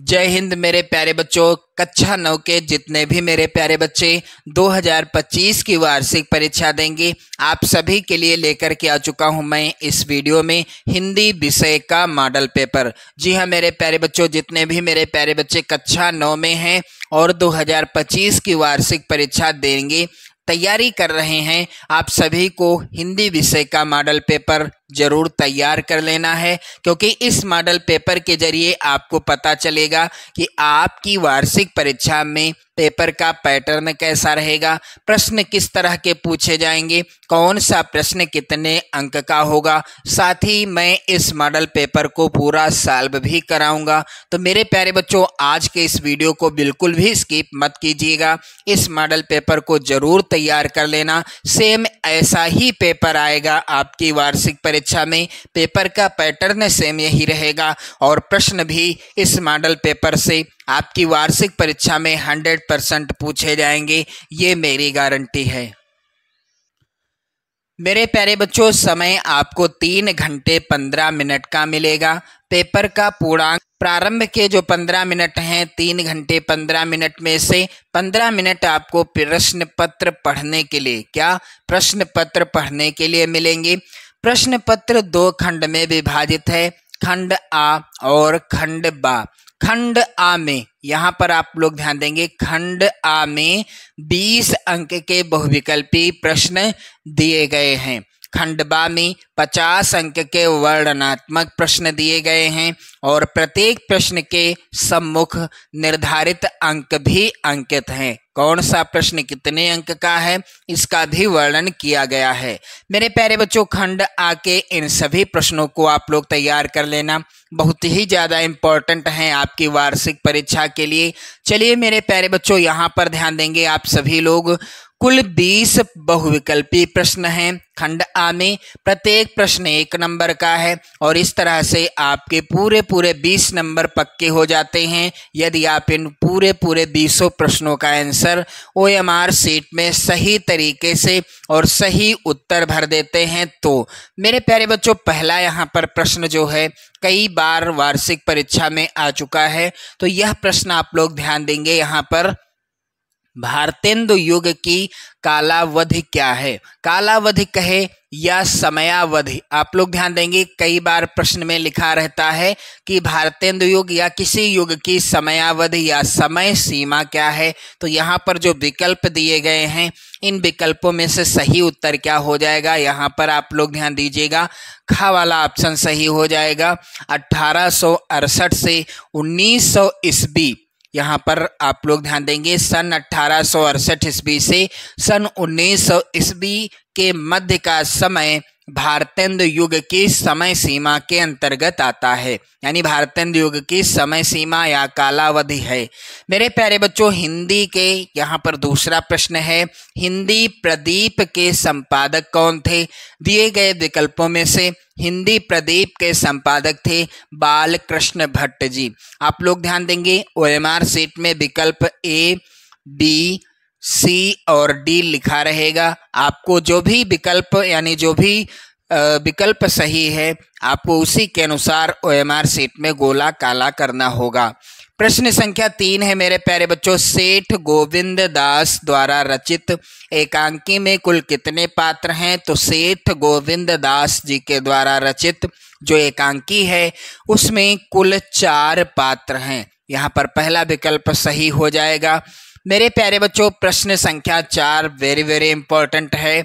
जय हिंद मेरे प्यारे बच्चों कक्षा नौ के जितने भी मेरे प्यारे बच्चे 2025 की वार्षिक परीक्षा देंगे आप सभी के लिए लेकर के आ चुका हूं मैं इस वीडियो में हिंदी विषय का मॉडल पेपर जी हां मेरे प्यारे बच्चों जितने भी मेरे प्यारे बच्चे कक्षा नौ में हैं और 2025 की वार्षिक परीक्षा देंगे तैयारी कर रहे हैं आप सभी को हिंदी विषय का मॉडल पेपर ज़रूर तैयार कर लेना है क्योंकि इस मॉडल पेपर के जरिए आपको पता चलेगा कि आपकी वार्षिक परीक्षा में पेपर का पैटर्न कैसा रहेगा प्रश्न किस तरह के पूछे जाएंगे कौन सा प्रश्न कितने अंक का होगा साथ ही मैं इस मॉडल पेपर को पूरा सॉल्व भी कराऊंगा तो मेरे प्यारे बच्चों आज के इस वीडियो को बिल्कुल भी स्किप मत कीजिएगा इस मॉडल पेपर को ज़रूर तैयार कर लेना सेम ऐसा ही पेपर आएगा आपकी वार्षिक परीक्षा परीक्षा में पेपर का पैटर्न सेम यही रहेगा और प्रश्न भी इस मॉडल पेपर से आपकी वार्षिक परीक्षा में हंड्रेड परसेंट पूछे जाएंगे ये मेरी गारंटी है मेरे प्यारे बच्चों समय आपको तीन घंटे पंद्रह मिनट का मिलेगा पेपर का पूर्णांक प्रारंभ के जो पंद्रह मिनट हैं तीन घंटे पंद्रह मिनट में से पंद्रह मिनट आपको प्रश्न पत्र पढ़ने के लिए क्या प्रश्न पत्र पढ़ने के लिए मिलेंगे प्रश्न पत्र दो खंड में विभाजित है खंड आ और खंड बा खंड आ में यहाँ पर आप लोग ध्यान देंगे खंड आ में 20 अंक के बहुविकल्पी प्रश्न दिए गए हैं खंडबा में पचास अंक के वर्णनात्मक प्रश्न दिए गए हैं और प्रत्येक प्रश्न के सम्मुख निर्धारित अंक भी अंकित हैं कौन सा प्रश्न कितने अंक का है इसका भी वर्णन किया गया है मेरे प्यारे बच्चों खंड आके इन सभी प्रश्नों को आप लोग तैयार कर लेना बहुत ही ज़्यादा इंपॉर्टेंट हैं आपकी वार्षिक परीक्षा के लिए चलिए मेरे प्यारे बच्चों यहाँ पर ध्यान देंगे आप सभी लोग कुल बीस बहुविकल्पी प्रश्न हैं खंड आ में प्रत्येक प्रश्न एक नंबर का है और इस तरह से आपके पूरे पूरे बीस नंबर पक्के हो जाते हैं यदि आप इन पूरे पूरे बीसों प्रश्नों का answer O M R sheet में सही तरीके से और सही उत्तर भर देते हैं तो मेरे प्यारे बच्चों पहला यहाँ पर प्रश्न जो है कई बार वार्षिक परीक्षा में आ चुका है तो यह प्रश्न आप लोग ध्यान देंगे यहाँ पर भारतेंदु युग की कालावधि क्या है कालावधि कहे या समयावधि आप लोग ध्यान देंगे कई बार प्रश्न में लिखा रहता है कि भारतेंदु युग या किसी युग की समयावधि या समय सीमा क्या है तो यहाँ पर जो विकल्प दिए गए हैं इन विकल्पों में से सही उत्तर क्या हो जाएगा यहाँ पर आप लोग ध्यान दीजिएगा खा वाला ऑप्शन सही हो जाएगा अट्ठारह से उन्नीस सौ ईस्वी यहाँ पर आप लोग ध्यान देंगे सन अठारह ईस्वी से सन उन्नीस ईस्वी के मध्य का समय भारतेंद्र युग की समय सीमा के अंतर्गत आता है यानी भारतेंद्र युग की समय सीमा या कालावधि है मेरे प्यारे बच्चों हिंदी के यहाँ पर दूसरा प्रश्न है हिंदी प्रदीप के संपादक कौन थे दिए गए विकल्पों में से हिंदी प्रदीप के संपादक थे बाल कृष्ण भट्ट जी आप लोग ध्यान देंगे ओ एम सीट में विकल्प ए बी सी और डी लिखा रहेगा आपको जो भी विकल्प यानी जो भी विकल्प सही है आपको उसी के अनुसार ओ एम आर सीट में गोला काला करना होगा प्रश्न संख्या तीन है मेरे प्यारे बच्चों सेठ गोविंद दास द्वारा रचित एकांकी में कुल कितने पात्र हैं तो सेठ गोविंद दास जी के द्वारा रचित जो एकांकी है उसमें कुल चार पात्र हैं यहाँ पर पहला विकल्प सही हो जाएगा मेरे प्यारे बच्चों प्रश्न संख्या चार वेरी वेरी इंपॉर्टेंट है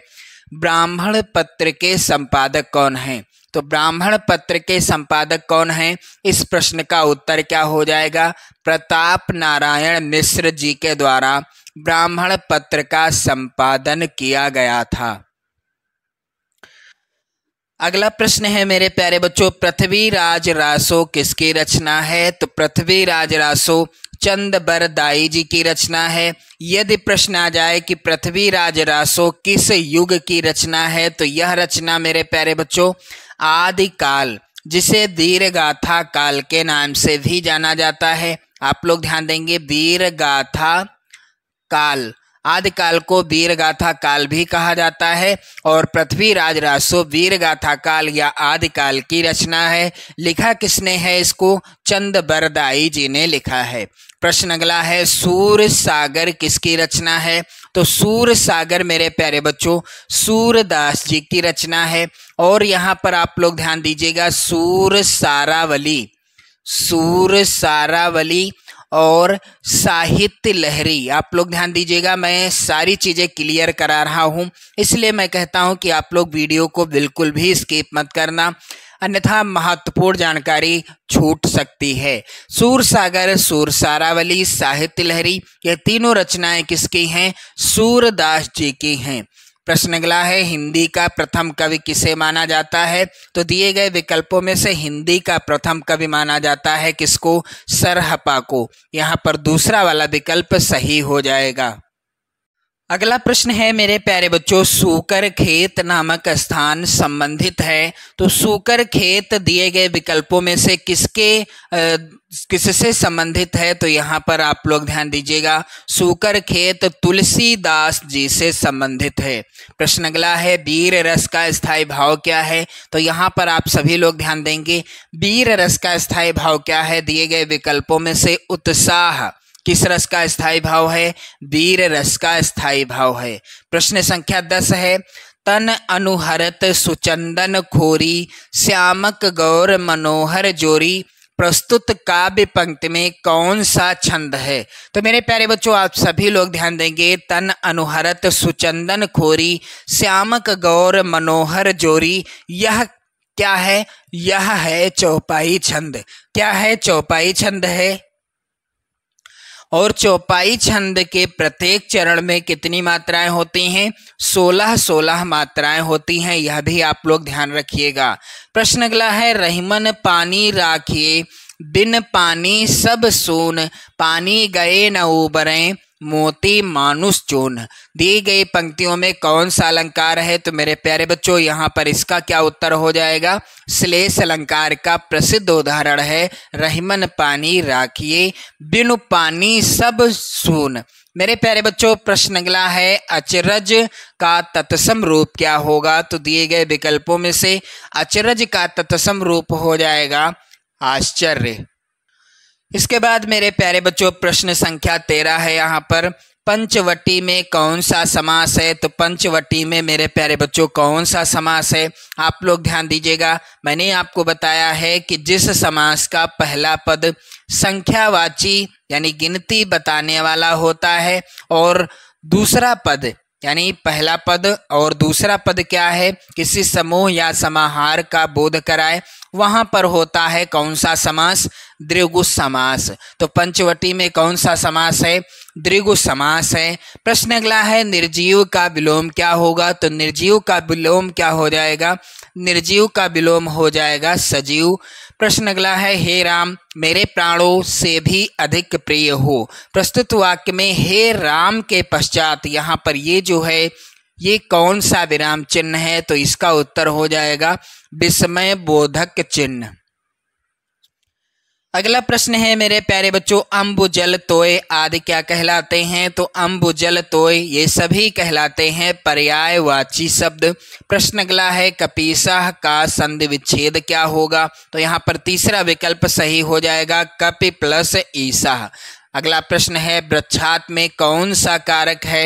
ब्राह्मण पत्र के संपादक कौन है तो ब्राह्मण पत्र के संपादक कौन है इस प्रश्न का उत्तर क्या हो जाएगा प्रताप नारायण मिश्र जी के द्वारा ब्राह्मण पत्र का संपादन किया गया था अगला प्रश्न है मेरे प्यारे बच्चों पृथ्वी राज रासो किसकी रचना है तो पृथ्वी राज रासो चंद बरदाई जी की रचना है यदि प्रश्न आ जाए कि पृथ्वी राज रासो किस युग की रचना है तो यह रचना मेरे प्यारे बच्चों आदिकाल जिसे दीर्घाथा काल के नाम से भी जाना जाता है आप लोग ध्यान देंगे दीर्घाथा काल आदिकाल को वीर गाथा काल भी कहा जाता है और पृथ्वी राजो वीर गाथा काल या आदि काल की रचना है लिखा किसने है इसको चंद बरदाई जी ने लिखा है प्रश्न अगला है सूर्य सागर किसकी रचना है तो सूर्य सागर मेरे प्यारे बच्चों सूरदास जी की रचना है और यहाँ पर आप लोग ध्यान दीजिएगा सूर सारावली सूर सारावली और साहित्य लहरी आप लोग ध्यान दीजिएगा मैं सारी चीज़ें क्लियर करा रहा हूँ इसलिए मैं कहता हूँ कि आप लोग वीडियो को बिल्कुल भी स्किप मत करना अन्यथा महत्वपूर्ण जानकारी छूट सकती है सूर सागर सूर सारावली साहित्य लहरी ये तीनों रचनाएं किसकी हैं सूरदास जी की हैं प्रश्न अगला है हिंदी का प्रथम कवि किसे माना जाता है तो दिए गए विकल्पों में से हिंदी का प्रथम कवि माना जाता है किसको सरहपा को यहाँ पर दूसरा वाला विकल्प सही हो जाएगा अगला प्रश्न है मेरे प्यारे बच्चों सूकर खेत नामक स्थान संबंधित है तो सूकर खेत दिए गए विकल्पों में से किसके किससे संबंधित है तो यहाँ पर आप लोग ध्यान दीजिएगा सूकर खेत तुलसीदास जी से संबंधित है प्रश्न अगला है वीर रस का स्थायी भाव क्या है तो यहाँ पर आप सभी लोग ध्यान देंगे वीर रस का स्थायी भाव क्या है दिए गए विकल्पों में से उत्साह किस रस का स्थायी भाव है वीर रस का स्थायी भाव है प्रश्न संख्या दस है तन अनुहरत सुचंदन खोरी श्यामक गौर मनोहर जोरी प्रस्तुत काव्य पंक्ति में कौन सा छंद है तो मेरे प्यारे बच्चों आप सभी लोग ध्यान देंगे तन अनुहरत सुचंदन खोरी श्यामक गौर मनोहर जोरी यह क्या है यह है चौपाई छंद क्या है चौपाई छंद है और चौपाई छंद के प्रत्येक चरण में कितनी मात्राएं होती हैं सोलह सोलह मात्राएं होती हैं यह भी आप लोग ध्यान रखिएगा प्रश्न अगला है रहीमन पानी राखिए बिन पानी सब सुन पानी गए न उबरें मोती मानुस चून दी गई पंक्तियों में कौन सा अलंकार है तो मेरे प्यारे बच्चों यहाँ पर इसका क्या उत्तर हो जाएगा श्लेष अलंकार का प्रसिद्ध उदाहरण है रहीमन पानी राखिए बिनु पानी सब सुन मेरे प्यारे बच्चों प्रश्न अगला है अचरज का तत्सम रूप क्या होगा तो दिए गए विकल्पों में से अचरज का तत्सम रूप हो जाएगा आश्चर्य इसके बाद मेरे प्यारे बच्चों प्रश्न संख्या तेरह है यहाँ पर पंचवटी में कौन सा समास है तो पंचवटी में मेरे प्यारे बच्चों कौन सा समास है आप लोग ध्यान दीजिएगा मैंने आपको बताया है कि जिस समास का पहला पद संख्यावाची यानी गिनती बताने वाला होता है और दूसरा पद यानी पहला पद और दूसरा पद क्या है किसी समूह या समाहार का बोध कराए वहाँ पर होता है कौन सा समास द्रिगु समास तो पंचवटी में कौन सा समास है दृगु समास है प्रश्न अगला है निर्जीव का विलोम क्या होगा तो निर्जीव का विलोम क्या हो जाएगा निर्जीव का विलोम हो जाएगा सजीव प्रश्न अगला है हे राम मेरे प्राणों से भी अधिक प्रिय हो प्रस्तुत वाक्य में हे राम के पश्चात यहाँ पर ये जो है ये कौन सा विराम चिन्ह है तो इसका उत्तर हो जाएगा विस्मय बोधक चिन्ह अगला प्रश्न है मेरे प्यारे बच्चों अम्बुजल तोय आदि क्या कहलाते हैं तो अम्बुजल तोय ये सभी कहलाते हैं पर्यायवाची शब्द प्रश्न अगला है कपीसाह का संधि विच्छेद क्या होगा तो यहाँ पर तीसरा विकल्प सही हो जाएगा कपि प्लस ईसा अगला प्रश्न है वृक्षात में कौन सा कारक है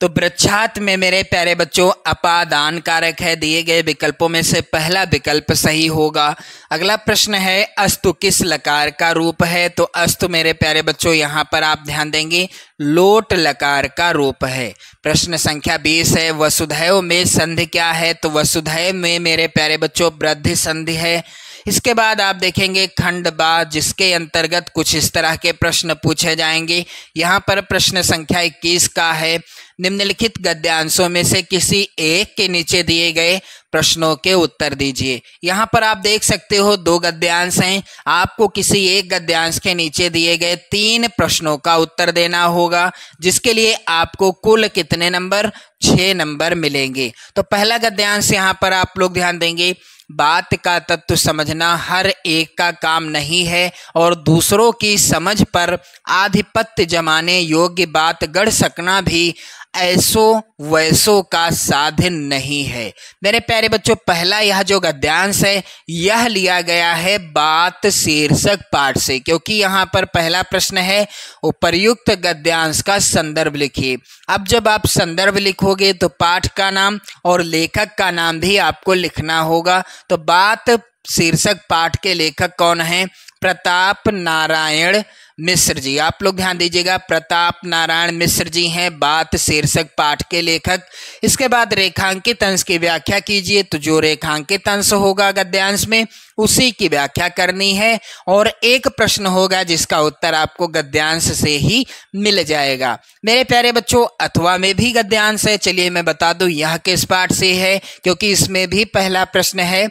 तो वृक्षात में मेरे प्यारे बच्चों अपादान कारक है दिए गए विकल्पों में से पहला विकल्प सही होगा अगला प्रश्न है अस्तु किस लकार का रूप है तो अस्तु मेरे प्यारे बच्चों यहाँ पर आप ध्यान देंगे लोट लकार का रूप है प्रश्न संख्या बीस है वसुधैव में संधि क्या है तो वसुधैव में मेरे प्यारे बच्चों वृद्धि संधि है इसके बाद आप देखेंगे खंड बा जिसके अंतर्गत कुछ इस तरह के प्रश्न पूछे जाएंगे यहाँ पर प्रश्न संख्या इक्कीस का है निम्नलिखित गद्यांशों में से किसी एक के नीचे दिए गए प्रश्नों के उत्तर दीजिए यहाँ पर आप देख सकते हो दो गद्यांश हैं आपको किसी एक गद्यांश के नीचे दिए गए तीन प्रश्नों का उत्तर देना होगा जिसके लिए आपको कुल कितने नंबर छह नंबर मिलेंगे तो पहला गद्यांश यहाँ पर आप लोग ध्यान देंगे बात का तत्व समझना हर एक का काम नहीं है और दूसरों की समझ पर आधिपत्य जमाने योग्य बात गढ़ सकना भी ऐसो वैसो का साधन नहीं है मेरे प्यारे बच्चों पहला यह जो गद्यांश है यह लिया गया है बात शीर्षक पाठ से क्योंकि यहाँ पर पहला प्रश्न है उपर्युक्त गद्यांश का संदर्भ लिखिए अब जब आप संदर्भ लिखोगे तो पाठ का नाम और लेखक का नाम भी आपको लिखना होगा तो बात शीर्षक पाठ के लेखक कौन है प्रताप नारायण मिश्र जी आप लोग ध्यान दीजिएगा प्रताप नारायण मिश्र जी हैं बात शीर्षक पाठ के लेखक इसके बाद रेखांकित अंश की व्याख्या कीजिए तो जो रेखांकित अंश होगा गद्यांश में उसी की व्याख्या करनी है और एक प्रश्न होगा जिसका उत्तर आपको गद्यांश से ही मिल जाएगा मेरे प्यारे बच्चों अथवा में भी गद्यांश है चलिए मैं बता दूं यह किस पाठ से है क्योंकि इसमें भी पहला प्रश्न है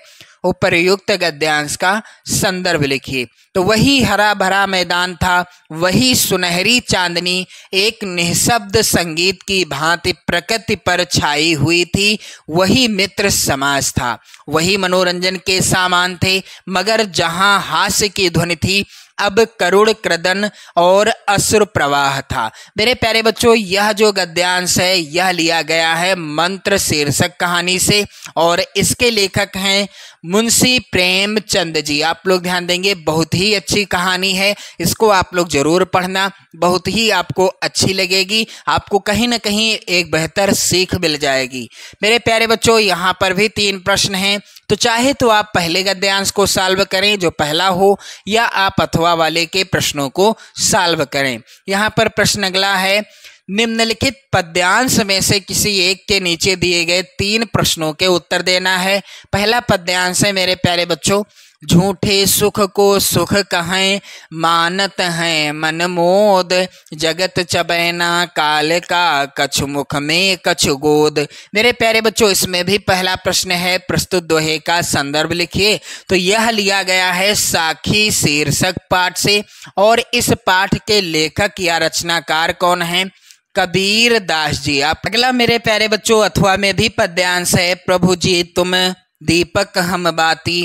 उपरयुक्त गद्यांश का संदर्भ लिखिए तो वही हरा भरा मैदान था वही सुनहरी चांदनी एक निःशब्द संगीत की भांति प्रकृति पर छाई हुई थी वही मित्र समाज था वही मनोरंजन के सामान थे मगर जहां हास्य की ध्वनि थी अब करुण क्रदन और असुर प्रवाह था मेरे प्यारे बच्चों यह जो गद्यांश है यह लिया गया है मंत्र शीर्षक कहानी से और इसके लेखक हैं मुंशी प्रेमचंद जी आप लोग ध्यान देंगे बहुत ही अच्छी कहानी है इसको आप लोग जरूर पढ़ना बहुत ही आपको अच्छी लगेगी आपको कहीं ना कहीं एक बेहतर सीख मिल जाएगी मेरे प्यारे बच्चों यहाँ पर भी तीन प्रश्न हैं तो चाहे तो आप पहले गद्यांश को सॉल्व करें जो पहला हो या आप अथवा वाले के प्रश्नों को सॉल्व करें यहाँ पर प्रश्न अगला है निम्नलिखित पद्यांश में से किसी एक के नीचे दिए गए तीन प्रश्नों के उत्तर देना है पहला पद्यांश है मेरे प्यारे बच्चों झूठे सुख को सुख कहें मानत हैं मनमोद जगत चबैना काल का कछ मुख में कछ गोद मेरे प्यारे बच्चों इसमें भी पहला प्रश्न है प्रस्तुत दोहे का संदर्भ लिखिए तो यह लिया गया है साखी शीर्षक पाठ से और इस पाठ के लेखक या रचनाकार कौन हैं कबीर दास जी आप अगला मेरे प्यारे बच्चों अथवा में भी पद्यांश है प्रभु जी तुम दीपक हम बाती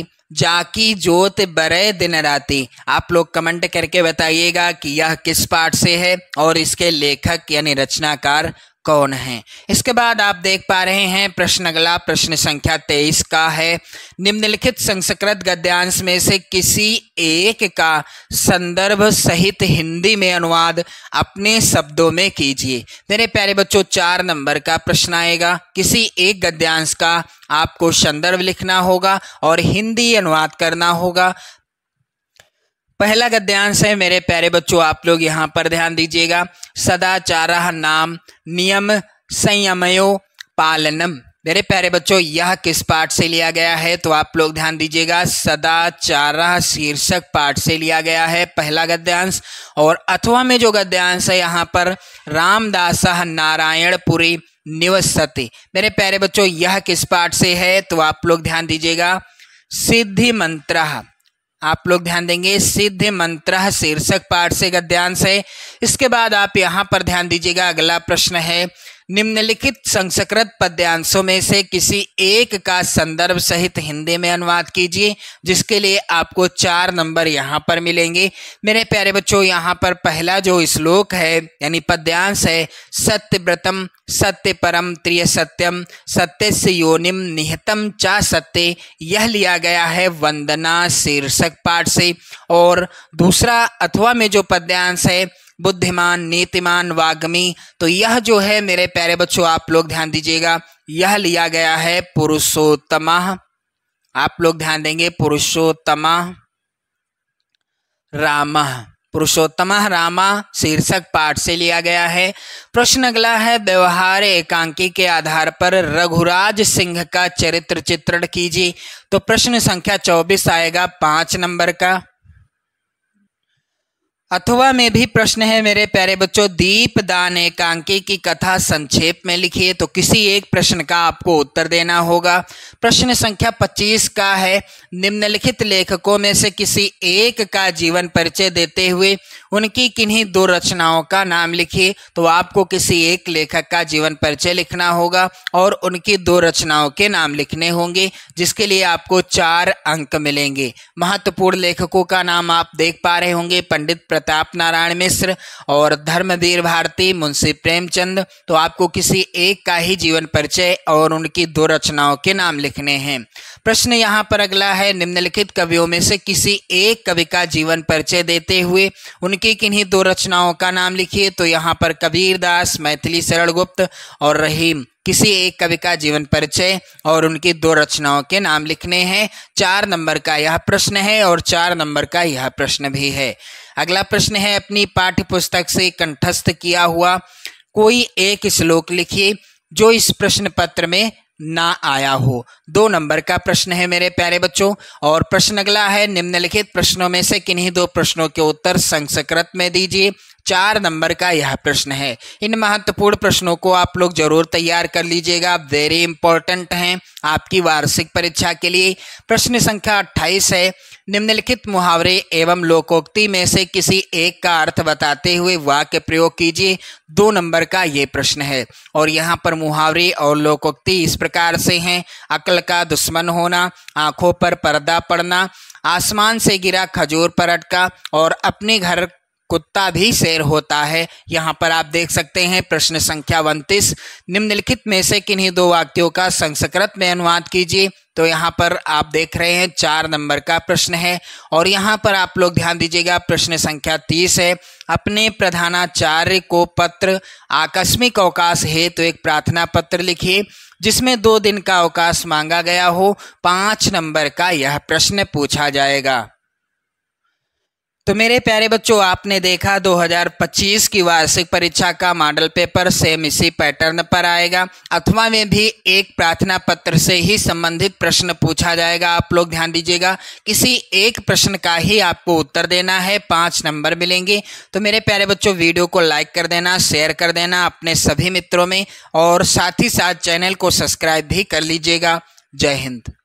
जाकी जोत बरे दिन राती आप लोग कमेंट करके बताइएगा कि यह किस पाठ से है और इसके लेखक यानी रचनाकार कौन है इसके बाद आप देख पा रहे हैं प्रश्न अगला प्रश्न संख्या तेईस का है निम्नलिखित संस्कृत गद्यांश में से किसी एक का संदर्भ सहित हिंदी में अनुवाद अपने शब्दों में कीजिए मेरे प्यारे बच्चों चार नंबर का प्रश्न आएगा किसी एक गद्यांश का आपको संदर्भ लिखना होगा और हिंदी अनुवाद करना होगा पहला गद्यांश है मेरे प्यारे बच्चों आप लोग यहाँ पर ध्यान दीजिएगा सदाचार नाम नियम संयमयो पालनम मेरे प्यारे बच्चों यह किस पाठ से लिया गया है तो आप लोग ध्यान दीजिएगा सदाचार शीर्षक पाठ से लिया गया है पहला गद्यांश और अथवा में जो गद्यांश है यहाँ पर रामदास नारायणपुरी निवसते मेरे प्यारे बच्चों यह किस पाठ से है तो आप लोग ध्यान दीजिएगा सिद्धि मंत्र आप लोग ध्यान देंगे सिद्ध मंत्र शीर्षक पाठ से गद्यांश है इसके बाद आप यहाँ पर ध्यान दीजिएगा अगला प्रश्न है निम्नलिखित संस्कृत पद्यांशों में से किसी एक का संदर्भ सहित हिंदी में अनुवाद कीजिए जिसके लिए आपको चार नंबर यहाँ पर मिलेंगे मेरे प्यारे बच्चों यहाँ पर पहला जो श्लोक है यानी पद्यांश है सत्य व्रतम सत्य परम त्रिय सत्यम सत्य से योनिम निहतम चा सत्य यह लिया गया है वंदना शीर्षक पाठ से और दूसरा अथवा में जो पद्यांश है बुद्धिमान नीतिमान वाग्मी तो यह जो है मेरे प्यारे बच्चों आप लोग ध्यान दीजिएगा यह लिया गया है पुरुषोत्तम आप लोग ध्यान देंगे पुरुषोत्तम राम पुरुषोत्तम रामा शीर्षक पाठ से लिया गया है प्रश्न अगला है व्यवहार एकांकी के आधार पर रघुराज सिंह का चरित्र चित्रण कीजिए तो प्रश्न संख्या चौबीस आएगा पांच नंबर का अथवा में भी प्रश्न है मेरे प्यारे बच्चों दीप दान एकांकी की कथा संक्षेप में लिखिए तो किसी एक प्रश्न का आपको उत्तर देना होगा प्रश्न संख्या 25 का है निम्नलिखित लेखकों में से किसी एक का जीवन परिचय देते हुए उनकी किन्हीं दो रचनाओं का नाम लिखिए तो आपको किसी एक लेखक का जीवन परिचय लिखना होगा और उनकी दो रचनाओं के नाम लिखने होंगे जिसके लिए आपको चार अंक मिलेंगे महत्वपूर्ण लेखकों का नाम आप देख पा रहे होंगे पंडित प्रताप नारायण मिश्र और धर्मवीर भारती मुंशी प्रेमचंद तो आपको किसी एक का ही जीवन परिचय और उनकी दो रचनाओं के नाम लिखने हैं प्रश्न यहाँ पर अगला है निम्नलिखित कवियों में से किसी एक कवि का जीवन परिचय देते हुए उन उनकी किन्हीं दो रचनाओं का नाम लिखिए तो यहाँ पर कबीरदास मैथिली शरण गुप्त और रहीम किसी एक कवि का जीवन परिचय और उनकी दो रचनाओं के नाम लिखने हैं चार नंबर का यह प्रश्न है और चार नंबर का यह प्रश्न भी है अगला प्रश्न है अपनी पाठ्य पुस्तक से कंठस्थ किया हुआ कोई एक श्लोक लिखिए जो इस प्रश्न पत्र में ना आया हो दो नंबर का प्रश्न है मेरे प्यारे बच्चों और प्रश्न अगला है निम्नलिखित प्रश्नों में से किन्हीं दो प्रश्नों के उत्तर संस्कृत में दीजिए चार नंबर का यह प्रश्न है इन महत्वपूर्ण प्रश्नों को आप लोग जरूर तैयार कर लीजिएगा वेरी इंपॉर्टेंट हैं आपकी वार्षिक परीक्षा के लिए प्रश्न संख्या 28 है निम्नलिखित मुहावरे एवं लोकोक्ति में से किसी एक का अर्थ बताते हुए वाक्य प्रयोग कीजिए दो नंबर का ये प्रश्न है और यहाँ पर मुहावरे और लोकोक्ति इस प्रकार से हैं अकल का दुश्मन होना आंखों पर पर्दा पड़ना आसमान से गिरा खजूर पर अटका और अपने घर कुत्ता भी शेर होता है यहाँ पर आप देख सकते हैं प्रश्न संख्या उनतीस निम्नलिखित में से किन्हीं दो वाक्यों का संस्कृत में अनुवाद कीजिए तो यहाँ पर आप देख रहे हैं चार नंबर का प्रश्न है और यहाँ पर आप लोग ध्यान दीजिएगा प्रश्न संख्या तीस है अपने प्रधानाचार्य को पत्र आकस्मिक अवकाश हेतु तो एक प्रार्थना पत्र लिखिए जिसमें दो दिन का अवकाश मांगा गया हो पाँच नंबर का यह प्रश्न पूछा जाएगा तो मेरे प्यारे बच्चों आपने देखा 2025 की वार्षिक परीक्षा का मॉडल पेपर सेम इसी पैटर्न पर आएगा अथवा में भी एक प्रार्थना पत्र से ही संबंधित प्रश्न पूछा जाएगा आप लोग ध्यान दीजिएगा किसी एक प्रश्न का ही आपको उत्तर देना है पाँच नंबर मिलेंगे तो मेरे प्यारे बच्चों वीडियो को लाइक कर देना शेयर कर देना अपने सभी मित्रों में और साथ ही साथ चैनल को सब्सक्राइब भी कर लीजिएगा जय हिंद